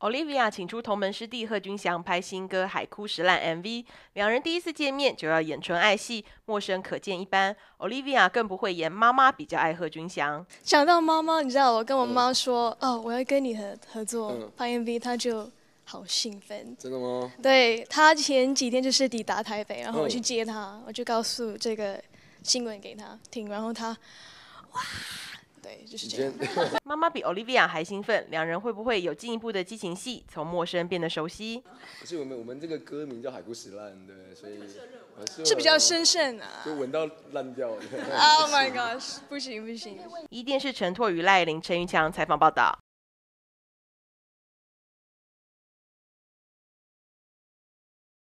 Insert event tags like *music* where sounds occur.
Olivia 请出同门师弟贺军翔拍新歌《海枯石烂》MV，两人第一次见面就要演纯爱戏，陌生可见一般。Olivia 更不会演妈妈，比较爱贺军翔。想到妈妈，你知道我跟我妈说哦，我要跟你合合作拍 MV，她就好兴奋。真的吗？对她前几天就是抵达台北，然后我去接她，我就告诉这个新闻给她听，然后她哇。就是这样。*laughs* *laughs* 妈妈比 Olivia 还兴奋，两人会不会有进一步的激情戏？从陌生变得熟悉。可是我们我们这个歌名叫《海枯石烂》，对，所以是比较深深啊。就闻到烂掉。了。Oh my gosh！不行不行。一定是陈拓与赖玲、陈玉强采访报道。